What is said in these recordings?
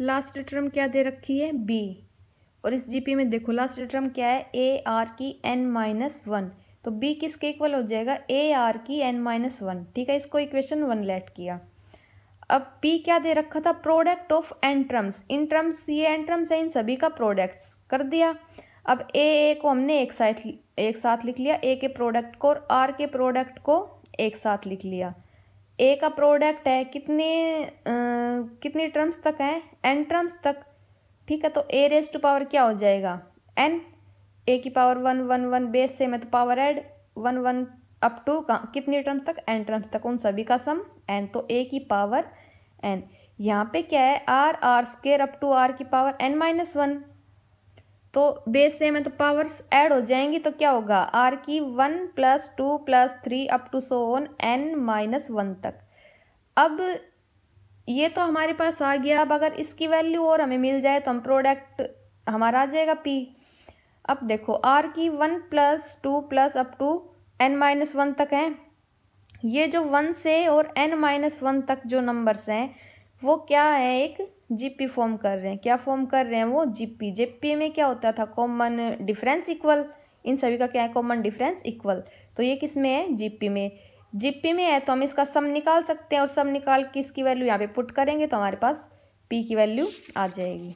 Last term क्या दे रखी है बी और इस जी में देखो लास्ट टर्म क्या है ए आर की एन माइनस वन तो बी किसके इक्वल हो जाएगा ए आर की एन माइनस वन ठीक है इसको इक्वेशन वन लेट किया अब पी क्या दे रखा था product of N in terms ये एन है इन सभी का प्रोडक्ट्स कर दिया अब ए ए को हमने एक साथ एक साथ लिख लिया ए के प्रोडक्ट को और आर के प्रोडक्ट को एक साथ लिख लिया ए का प्रोडक्ट है कितने आ, कितने टर्म्स तक है एन टर्म्स तक ठीक है तो ए रेस टू पावर क्या हो जाएगा एन ए की power one one one base से मैं तो power add one one up to का कितने टर्म्स तक एन टर्म्स तक उन सभी का सम एन तो ए की पावर एन यहाँ पे क्या है R R square up to R की पावर एन माइनस वन तो बेस से में तो पावर्स ऐड हो जाएंगी तो क्या होगा आर की one plus two plus three up to so on N minus one तक अब ये तो हमारे पास आ गया अब अगर इसकी वैल्यू और हमें मिल जाए तो हम प्रोडक्ट हमारा आ जाएगा पी अब देखो आर की one plus two plus up to N minus one तक हैं ये जो वन से और एन माइनस वन तक जो नंबर्स हैं वो क्या है एक जीपी फॉर्म कर रहे हैं क्या फॉर्म कर रहे हैं वो जीपी जेपी में क्या होता था कॉमन डिफरेंस इक्वल इन सभी का क्या है कॉमन डिफरेंस इक्वल तो ये किस में है जीपी में जीपी में है तो हम इसका सम निकाल सकते हैं और सम निकाल के इसकी वैल्यू यहाँ पे पुट करेंगे तो हमारे पास पी की वैल्यू आ जाएगी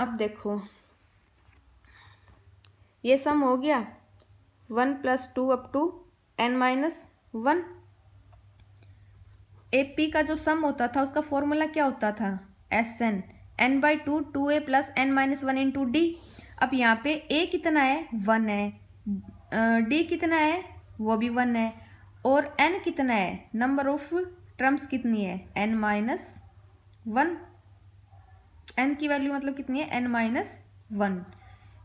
अब देखो ये सम हो गया one plus two up to N minus one A P का जो सम होता था उसका फॉर्मूला क्या होता था S N N by two two A plus N minus one into D अब यहाँ पे ए कितना है वन है डी कितना है वो भी वन है और एन कितना है नंबर ऑफ टर्म्स कितनी है एन माइनस वन एन की वैल्यू मतलब कितनी है एन माइनस वन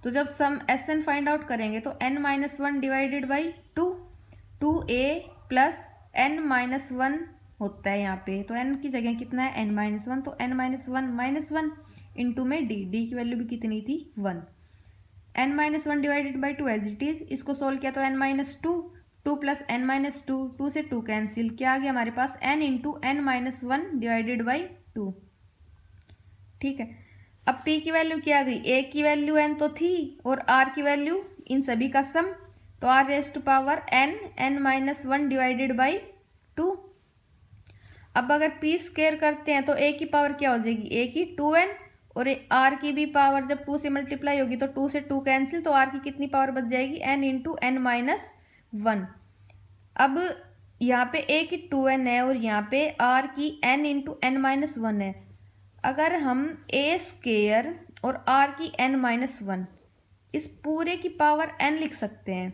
तो जब sum S N find out करेंगे तो N minus one divided by two two A plus N minus one होता है यहाँ पे तो एन की जगह कितना है एन माइनस वन तो N minus one minus one into में डी डी की वैल्यू भी कितनी थी one N minus one divided by two as it is इसको सोल्व किया तो N minus two two plus N minus two two से टू कैंसिल क्या आ गया हमारे पास N into N minus one divided by two ठीक है अब पी की वैल्यू क्या आ गई ए की वैल्यू एन तो थी और आर की वैल्यू इन सभी का सम तो R raised to power N N minus one divided by अब अगर पी स्क्वेयर करते हैं तो ए की पावर क्या हो जाएगी ए की टू एन और आर की भी पावर जब टू से मल्टीप्लाई होगी तो टू से टू कैंसिल तो आर की कितनी पावर बच जाएगी N into N minus one अब यहाँ पे ए की टू एन है और यहाँ पे आर की N into N minus one है अगर हम ए स्केयर और आर की एन माइनस वन इस पूरे की पावर एन लिख सकते हैं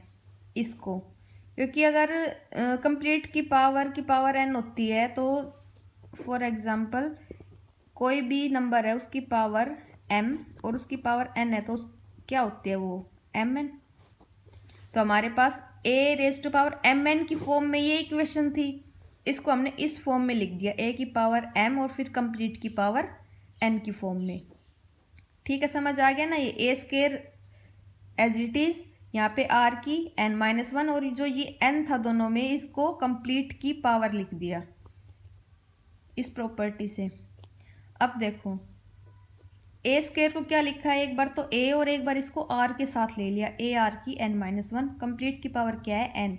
इसको क्योंकि अगर कंप्लीट की पावर की पावर एन होती है तो फॉर एग्ज़ाम्पल कोई भी नंबर है उसकी पावर एम और उसकी पावर एन है तो क्या होती है वो एम एन तो हमारे पास A raised to power M N की फॉर्म में ये इक्वेशन थी इसको हमने इस फॉर्म में लिख दिया ए की पावर एम और फिर कंप्लीट की पावर एन की फॉर्म में ठीक है समझ आ गया ना ये A square as it is यहाँ पे आर की एन माइनस वन और जो ये एन था दोनों में इसको कंप्लीट की पावर लिख दिया इस प्रॉपर्टी से अब देखो ए स्क्वेयर को क्या लिखा है एक बार तो ए और एक बार इसको आर के साथ ले लिया ए आर की एन माइनस वन कंप्लीट की पावर क्या है एन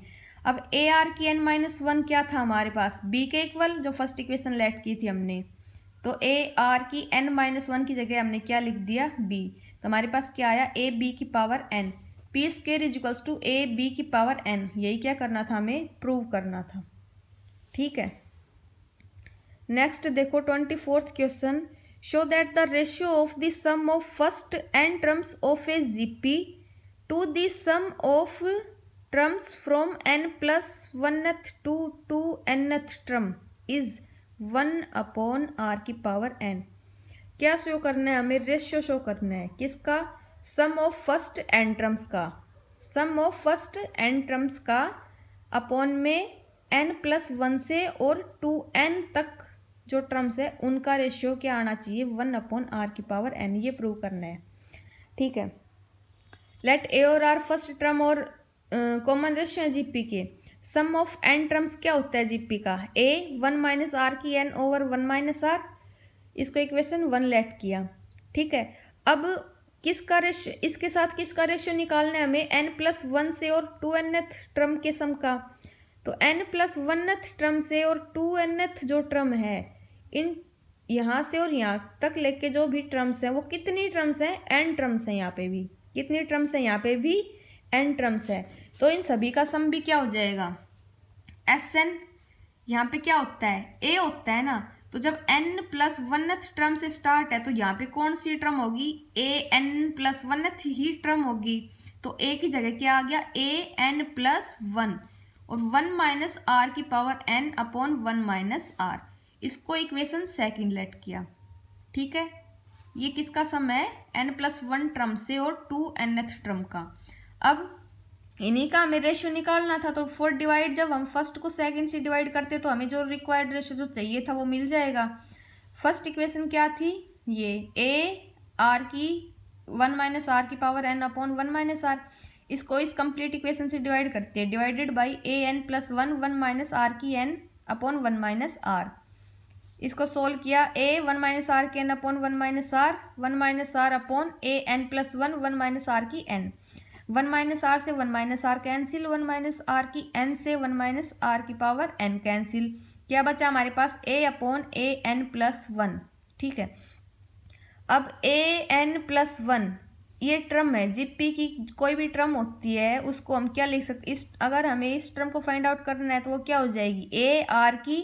अब ए आर की एन माइनस वन क्या था हमारे पास बी के इक्वल जो फर्स्ट इक्वेशन लेट की थी हमने तो ए आर की एन माइनस वन की जगह हमने क्या लिख दिया बी तो हमारे पास क्या आया ए बी की power N P square is equals to A B की पावर एन यही क्या करना था हमें प्रूव करना था ठीक है नेक्स्ट देखो twenty fourth question show that the ratio of the sum of first N terms of a GP to the sum of terms from N plus oneth to two Nth term is one upon R की power N क्या show करना है हमें ratio show करना है किसका sum of first and terms का sum of first and terms का अपॉन में एन प्लस वन से और टू एन तक जो ट्रम्स है उनका रेशियो क्या आना चाहिए वन अपॉन आर की पावर एन ये प्रूव करना है ठीक है लेट ए और आर फर्स्ट ट्रम और कॉमन रेशियो है जीपी के सम ऑफ एन ट्रम्स क्या होता है जीपी का ए वन माइनस आर की N over one minus R इसको इक्वेशन वन लेट किया ठीक है अब किसका रेश इसके साथ किसका रेशियो निकालना है हमें एन प्लस वन से और टू एनथ ट्रम के सम का तो एन प्लस वनथ ट्रम से और टू एनथ जो ट्रम है इन यहाँ से और यहाँ तक लेके जो भी ट्रम्स हैं वो कितनी ट्रम्स हैं एन ट्रम्स हैं यहाँ पे भी कितनी ट्रम्स हैं यहाँ पे भी एन ट्रम्स है तो इन सभी का सम भी क्या हो जाएगा एस एन यहाँ पे क्या होता है ए होता है ना तो जब एन प्लस वनथ ट्रम से स्टार्ट है तो यहाँ पे कौन सी ट्रम होगी ए एन प्लस वनथ ही ट्रम होगी तो ए की जगह क्या आ गया ए एन प्लस वन और वन माइनस आर की power N upon one minus R इसको इक्वेशन सेकंड लेट किया ठीक है ये किसका सम है एन प्लस वन ट्रम से और टू एन एथ ट्रम का अब इन्हीं का हमें रेशियो निकालना था तो फोर्थ डिवाइड जब हम फर्स्ट को सेकंड से डिवाइड करते तो हमें जो रिक्वायर्ड रेशियो जो चाहिए था वो मिल जाएगा फर्स्ट इक्वेशन क्या थी ये ए आर की वन माइनस आर की power N upon one minus R इसको इस कंप्लीट इक्वेशन से डिवाइड करते हैं divided by A N plus one one minus R की N upon one minus R इसको सोल्व किया ए वन माइनस आर की N upon one minus R one minus R upon A N plus one one minus R की N one minus R से one minus R cancel one minus R की N से one minus R की power N cancel क्या बचा हमारे पास A upon A N plus one ठीक है अब ए एन प्लस वन ये ट्रम है जिप्पी की कोई भी ट्रम होती है उसको हम क्या लिख सकते इस अगर हमें इस ट्रम को फाइंड आउट करना है तो वो क्या हो जाएगी ए आर की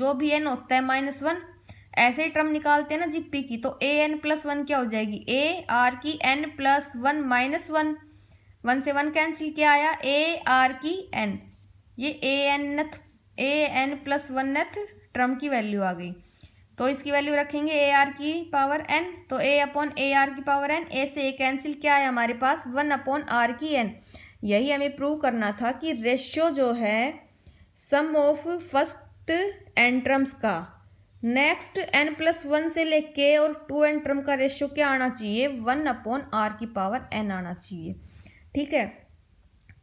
जो भी एन होता है माइनस वन ऐसे ही ट्रम निकालते हैं ना जिप्पी की तो ए एन प्लस वन क्या हो जाएगी ए आर की N plus one minus one one से वन कैंसिल क्या आया ए आर की एन ये A N nth A N plus one nth term की वैल्यू आ गई तो इसकी वैल्यू रखेंगे ए आर की पावर एन तो ए अपॉन ए आर की पावर एन ए से ए कैंसिल क्या आया हमारे पास वन अपॉन आर की एन यही हमें प्रूव करना था कि रेशियो जो है sum of first N terms का नेक्स्ट एन प्लस वन से लेके और टू एन ट्रम का रेशियो क्या आना चाहिए वन अपॉन आर की पावर एन आना चाहिए ठीक है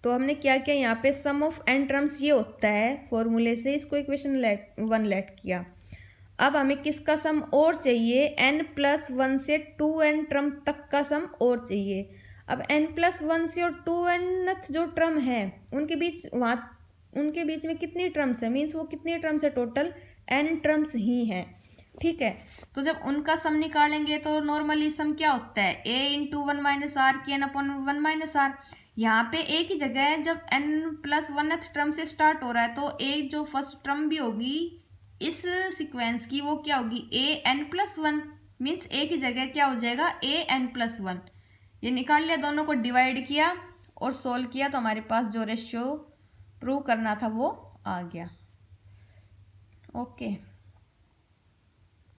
तो हमने क्या किया यहाँ पे सम ऑफ एन टर्म्स ये होता है फॉर्मूले से इसको इक्वेशन लेट वन लेट किया अब हमें किसका सम और चाहिए एन प्लस वन से टू एन ट्रम तक का सम और चाहिए अब एन प्लस वन से और टू एन जो ट्रम है उनके बीच वहाँ उनके बीच में कितनी ट्रम्स है मीन्स वो कितनी ट्रम्स है टोटल एन ट्रम्स ही हैं ठीक है तो जब उनका सम निकालेंगे तो नॉर्मली सम क्या होता है A into one minus R के N upon one minus R यहाँ पे ए की जगह है जब एन प्लस वन ट्रम से स्टार्ट हो रहा है तो ए जो फर्स्ट ट्रम भी होगी इस सीक्वेंस की वो क्या होगी A N plus one means A की जगह क्या हो जाएगा ए एन प्लस वन ये निकाल लिया दोनों को डिवाइड किया और सोल्व किया तो हमारे पास जो रेशियो प्रूव करना था वो आ गया ओके okay.